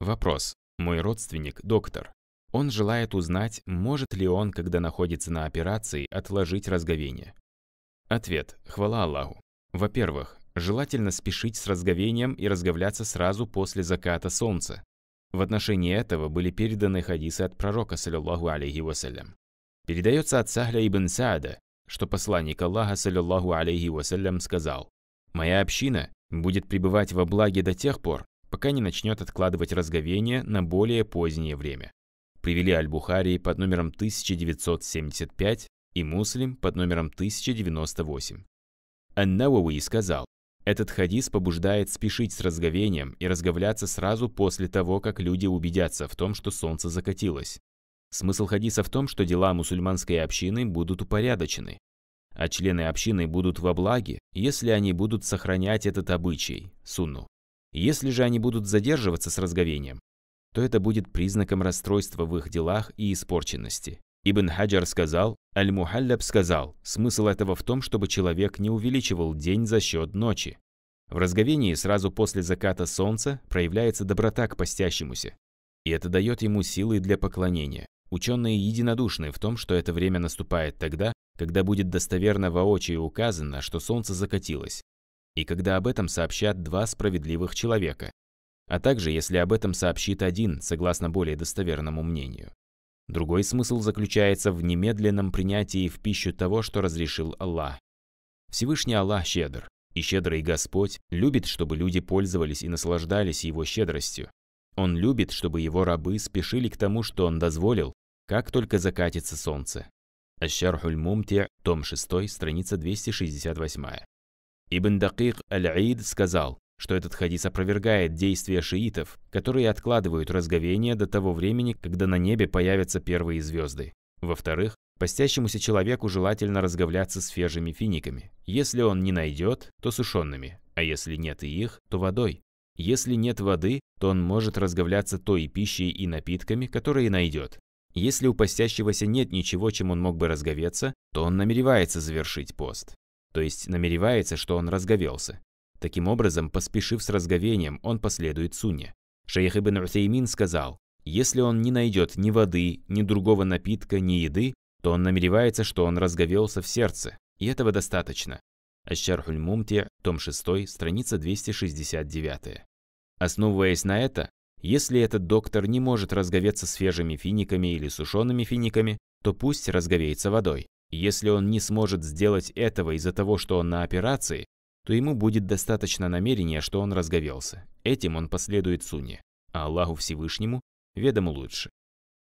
Вопрос. Мой родственник – доктор. Он желает узнать, может ли он, когда находится на операции, отложить разговение. Ответ. Хвала Аллаху. Во-первых, желательно спешить с разговением и разговляться сразу после заката солнца. В отношении этого были переданы хадисы от пророка, саллиллаху алейхи вассалям. Передается от Сахля ибн Саада, что посланник Аллаха, саллиллаху алейхи вассалям, сказал, «Моя община будет пребывать во благе до тех пор, пока не начнет откладывать разговение на более позднее время. Привели Аль-Бухари под номером 1975 и Муслим под номером 1098. ан сказал, этот хадис побуждает спешить с разговением и разговляться сразу после того, как люди убедятся в том, что солнце закатилось. Смысл хадиса в том, что дела мусульманской общины будут упорядочены, а члены общины будут во благе, если они будут сохранять этот обычай, сунну. Если же они будут задерживаться с разговением, то это будет признаком расстройства в их делах и испорченности. Ибн Хаджар сказал, Аль-Мухаллаб сказал, смысл этого в том, чтобы человек не увеличивал день за счет ночи. В разговении сразу после заката солнца проявляется доброта к постящемуся, и это дает ему силы для поклонения. Ученые единодушны в том, что это время наступает тогда, когда будет достоверно воочию указано, что солнце закатилось, и когда об этом сообщат два справедливых человека, а также если об этом сообщит один, согласно более достоверному мнению. Другой смысл заключается в немедленном принятии в пищу того, что разрешил Аллах. Всевышний Аллах щедр, и щедрый Господь любит, чтобы люди пользовались и наслаждались Его щедростью. Он любит, чтобы Его рабы спешили к тому, что Он дозволил, как только закатится солнце. Ащархуль Мумти, том 6, страница 268. Ибн Дакик Аль-Аид сказал, что этот хадис опровергает действия шиитов, которые откладывают разговение до того времени, когда на небе появятся первые звезды. Во-вторых, постящемуся человеку желательно разговляться свежими финиками. Если он не найдет, то сушеными, а если нет и их, то водой. Если нет воды, то он может разговляться той пищей и напитками, которые найдет. Если у постящегося нет ничего, чем он мог бы разговеться, то он намеревается завершить пост то есть намеревается, что он разговелся. Таким образом, поспешив с разговением, он последует Сунне. Шейх Ибн Усеймин сказал, если он не найдет ни воды, ни другого напитка, ни еды, то он намеревается, что он разговелся в сердце, и этого достаточно. Ащархуль Мумти, том 6, страница 269. Основываясь на это, если этот доктор не может разговеться свежими финиками или сушеными финиками, то пусть разговеется водой. Если он не сможет сделать этого из-за того, что он на операции, то ему будет достаточно намерения, что он разговелся. Этим он последует Суне, а Аллаху Всевышнему ведомо лучше.